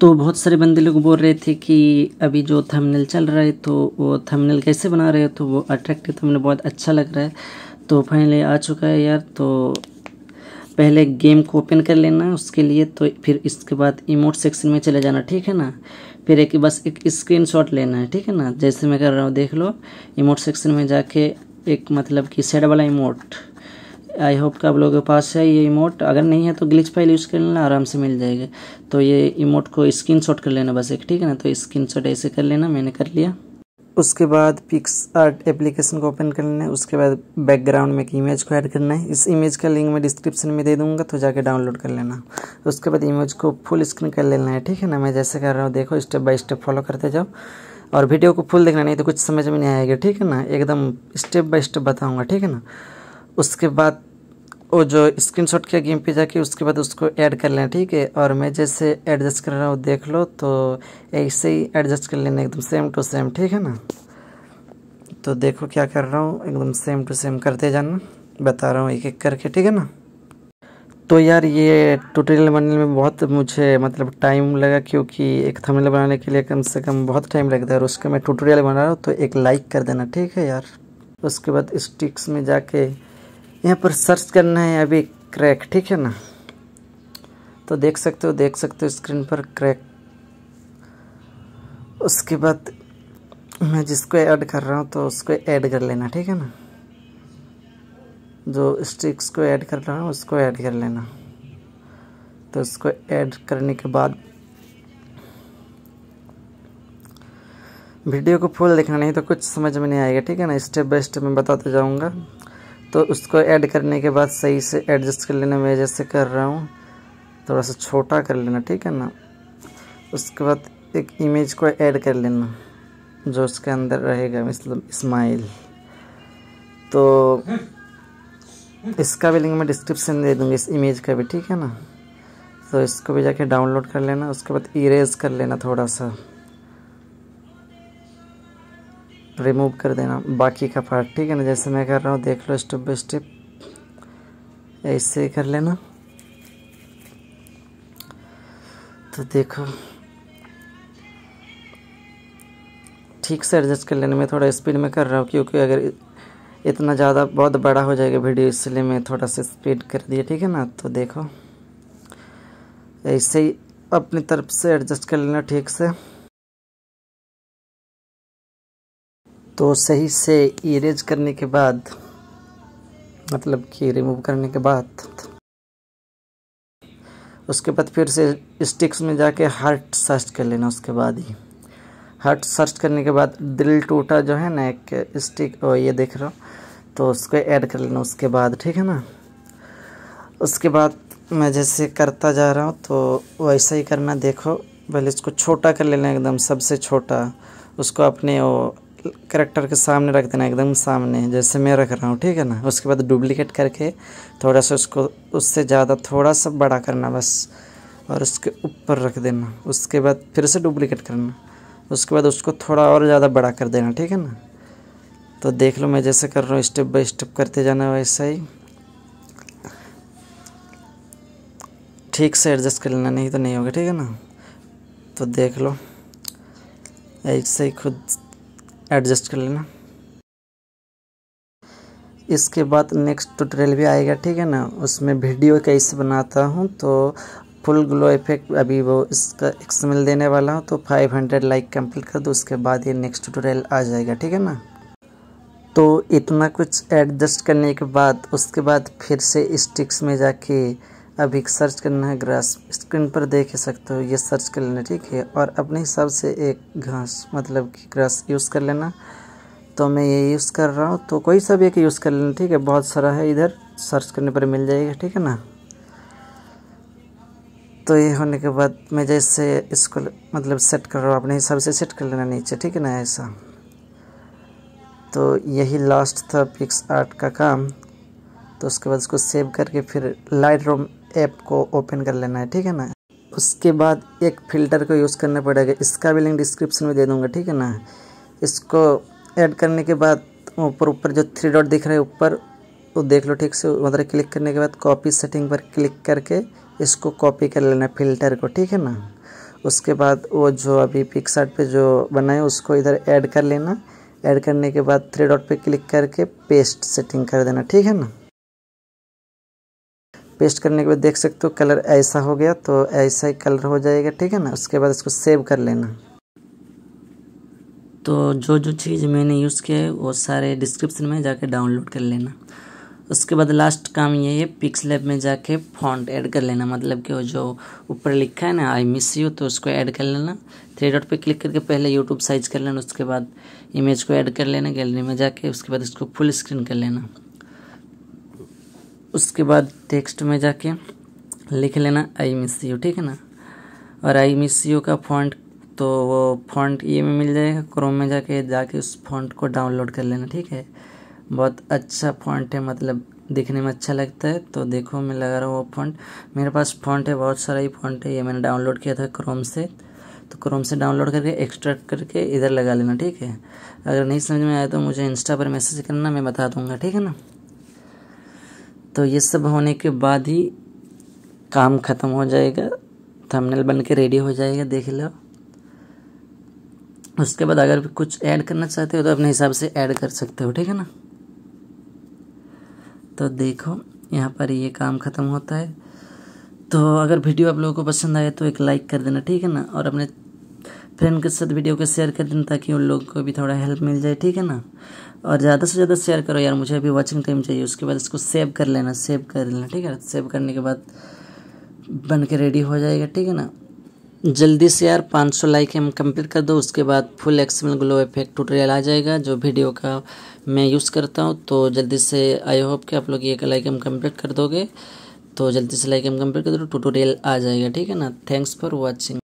तो बहुत सारे बंदे लोग बोल रहे थे कि अभी जो थंबनेल चल रहा है तो वो थंबनेल कैसे बना रहे हो तो वो अट्रैक्टिव थंबनेल बहुत अच्छा लग रहा है तो फाइनली आ चुका है यार तो पहले गेम को ओपन कर लेना उसके लिए तो फिर इसके बाद इमोट सेक्शन में चले जाना ठीक है ना फिर एक बस एक स्क्रीन शॉट लेना है ठीक है ना जैसे मैं कर रहा हूँ देख लो इमोट सेक्शन में जाके एक मतलब कि सेड वाला इमोट आई होप कि आप लोगों के पास है ये इमोट अगर नहीं है तो ग्लिच फाइल यूज़ कर लेना आराम से मिल जाएगा तो ये इमोट को स्क्रीन कर लेना बस एक ठीक है ना तो स्क्रीन ऐसे कर लेना मैंने कर लिया उसके बाद पिक्स आर्ट एप्लीकेशन को ओपन कर लेना है उसके बाद बैकग्राउंड में एक इमेज को ऐड करना है इस इमेज का लिंक मैं डिस्क्रिप्शन में दे दूंगा तो जाके डाउनलोड कर लेना उसके बाद इमेज को फुल स्क्रीन कर लेना है ठीक है ना मैं जैसे कर रहा हूँ देखो स्टेप बाय स्टेप फॉलो करते जाओ और वीडियो को फुल देखना नहीं तो कुछ समझ में नहीं आएगा ठीक है ना एकदम स्टेप बाय स्टेप बताऊँगा ठीक है ना उसके बाद वो जो स्क्रीनशॉट किया गेम पे जाके उसके बाद उसको ऐड कर लेना ठीक है और मैं जैसे एडजस्ट कर रहा हूँ देख लो तो ऐसे ही एडजस्ट कर लेना एकदम सेम टू सेम ठीक है ना तो देखो क्या कर रहा हूँ एकदम सेम टू सेम करते जाना बता रहा हूँ एक एक करके ठीक है ना तो यार ये ट्यूटोरियल बनने में बहुत मुझे मतलब टाइम लगा क्योंकि एक थंबनेल बनाने के लिए कम से कम बहुत टाइम लगता है और उसका मैं ट्यूटोरियल बना रहा हूँ तो एक लाइक कर देना ठीक है यार उसके बाद स्टिक्स में जाके यहाँ पर सर्च करना है अभी क्रैक ठीक है ना तो देख सकते हो देख सकते हो स्क्रीन पर क्रैक उसके बाद मैं जिसको ऐड कर रहा हूँ तो उसको ऐड कर लेना ठीक है ना जो स्टिक्स को ऐड कर रहा हूँ उसको ऐड कर लेना तो उसको ऐड करने के बाद वीडियो को फुल देखना नहीं तो कुछ समझ में नहीं आएगा ठीक है ना स्टेप बाय स्टेप मैं बताते जाऊँगा तो उसको ऐड करने के बाद सही से एडजस्ट कर लेना मैं जैसे कर रहा हूँ थोड़ा सा छोटा कर लेना ठीक है ना उसके बाद एक इमेज को ऐड कर लेना जो उसके अंदर रहेगा मतलब स्माइल तो इसका भी लिंक मैं डिस्क्रिप्शन दे दूँगी इस इमेज का भी ठीक है ना तो इसको भी जाके डाउनलोड कर लेना उसके बाद इरेज कर लेना थोड़ा सा रिमूव कर देना बाकी का पार्ट ठीक है ना जैसे मैं कर रहा हूँ देख लो स्टेप बाई स्टेप ऐसे कर लेना तो देखो ठीक से एडजस्ट कर लेने में थोड़ा स्पीड में कर रहा हूँ क्योंकि अगर इतना ज़्यादा बहुत बड़ा हो जाएगा वीडियो इसलिए मैं थोड़ा सा स्पीड कर दिया ठीक है ना तो देखो ऐसे ही अपनी तरफ से एडजस्ट कर लेना ठीक से तो सही से इरेज करने के बाद मतलब कि रिमूव करने के बाद उसके बाद फिर से स्टिक्स में जाके हार्ट सर्च कर लेना उसके बाद ही हार्ट सर्च करने के बाद दिल टूटा जो है ना एक स्टिक ओ ये देख रहा हूँ तो उसको ऐड कर लेना उसके बाद ठीक है ना उसके बाद मैं जैसे करता जा रहा हूँ तो वैसा ही करना देखो पहले इसको छोटा कर लेना एकदम सबसे छोटा उसको अपने वो करेक्टर के सामने रख देना एकदम सामने जैसे मैं रख रहा हूँ ठीक है ना उसके बाद डुप्लीकेट करके थोड़ा सा उसको उससे ज़्यादा थोड़ा सा बड़ा करना बस और उसके ऊपर रख देना उसके बाद फिर से डुप्लीकेट करना उसके बाद उसको थोड़ा और ज़्यादा बड़ा कर देना ठीक है ना तो देख लो मैं जैसे कर रहा हूँ स्टेप बाई स्टेप करते जाना वैसा ही ठीक से एडजस्ट कर लेना नहीं तो नहीं होगा ठीक है ना तो देख लो ऐसे ही खुद एडजस्ट कर लेना इसके बाद नेक्स्ट ट्यूटोरियल भी आएगा ठीक है ना उसमें वीडियो कैसे बनाता हूँ तो फुल ग्लो इफेक्ट अभी वो इसका एक्समेल देने वाला हूँ तो 500 लाइक कंप्लीट कर दो उसके बाद ये नेक्स्ट ट्यूटोरियल आ जाएगा ठीक है ना तो इतना कुछ एडजस्ट करने के बाद उसके बाद फिर से स्टिक्स में जाके अभी सर्च करना है ग्रास स्क्रीन पर देख सकते हो ये सर्च कर लेना ठीक है और अपने हिसाब से एक घास मतलब कि ग्रास यूज़ कर लेना तो मैं ये यूज़ कर रहा हूँ तो कोई सा भी एक यूज़ कर लेना ठीक है बहुत सारा है इधर सर्च करने पर मिल जाएगा ठीक है ना तो ये होने के बाद मैं जैसे इसको मतलब सेट कर रहा हूँ अपने हिसाब से सेट कर लेना नीचे ठीक है ना ऐसा तो यही लास्ट था पिक्स आर्ट का काम तो उसके बाद उसको सेव करके फिर लाइट रूम ऐप को ओपन कर लेना है ठीक है ना उसके बाद एक फ़िल्टर को यूज़ करना पड़ेगा इसका भी लिंक डिस्क्रिप्शन में दे दूँगा ठीक है ना इसको ऐड करने के बाद ऊपर ऊपर जो थ्री डॉट दिख रहे हैं ऊपर वो देख लो ठीक से उधर क्लिक करने के बाद कॉपी सेटिंग पर क्लिक करके इसको कॉपी कर लेना फिल्टर को ठीक है ना उसके बाद वो जो अभी पिकसार्ट पे जो बनाए उसको इधर ऐड कर लेना ऐड करने के बाद थ्री डॉट पे क्लिक करके पेस्ट सेटिंग कर देना ठीक है ना पेस्ट करने के बाद देख सकते हो कलर ऐसा हो गया तो ऐसा ही कलर हो जाएगा ठीक है ना उसके बाद इसको सेव कर लेना तो जो जो चीज़ मैंने यूज़ किया है वो सारे डिस्क्रिप्शन में जाके डाउनलोड कर लेना उसके बाद लास्ट काम ये है पिक्स लैब में जाके फॉन्ट ऐड कर लेना मतलब कि वो जो ऊपर लिखा है ना आई मिस यू तो उसको ऐड कर लेना थ्री डॉट पे क्लिक करके पहले यूट्यूब साइज कर लेना उसके बाद इमेज को ऐड कर लेना गैलरी में जाके उसके बाद इसको फुल स्क्रीन कर लेना उसके बाद टेक्स्ट में जाके लिख लेना आई मिस यू ठीक है ना और आई मिस यू का फॉन्ट तो वो फॉन्ट ये e में मिल जाएगा क्रोम में जाके जाके उस फॉन्ट को डाउनलोड कर लेना ठीक है बहुत अच्छा फॉन्ट है मतलब दिखने में अच्छा लगता है तो देखो मैं लगा रहा हूँ वो फॉन्ट मेरे पास फॉन्ट है बहुत सारा ही फॉन्ट है ये मैंने डाउनलोड किया था क्रोम से तो क्रोम से डाउनलोड करके एक्सट्रैक्ट करके इधर लगा लेना ठीक है अगर नहीं समझ में आया तो मुझे इंस्टा पर मैसेज करना मैं बता दूँगा ठीक है ना तो ये सब होने के बाद ही काम ख़त्म हो जाएगा थंबनेल बन के रेडी हो जाएगा देख लो उसके बाद अगर कुछ ऐड करना चाहते हो तो अपने हिसाब से ऐड कर सकते हो ठीक है ना तो देखो यहाँ पर ये काम ख़त्म होता है तो अगर वीडियो आप लोगों को पसंद आए तो एक लाइक कर देना ठीक है ना और अपने फ्रेंड के साथ वीडियो को शेयर कर देना ताकि उन लोगों को भी थोड़ा हेल्प मिल जाए ठीक है ना और ज़्यादा से ज़्यादा शेयर करो यार मुझे अभी वॉचिंग टाइम चाहिए उसके बाद इसको सेव कर लेना सेव कर लेना ठीक है सेव करने के बाद बन के रेडी हो जाएगा ठीक है ना जल्दी से यार 500 लाइक हम कंप्लीट कर दो उसके बाद फुल एक्समल ग्लो इफेक्ट ट्यूटोरियल आ जाएगा जो वीडियो का मैं यूज़ करता हूँ तो जल्दी से आई होप कि आप लोग ये लाइक हम कंप्लीट कर दोगे तो जल्दी से लाइक हम कंप्लीट कर दो ट्यूटोरियल आ जाएगा ठीक है ना थैंक्स फॉर वॉचिंग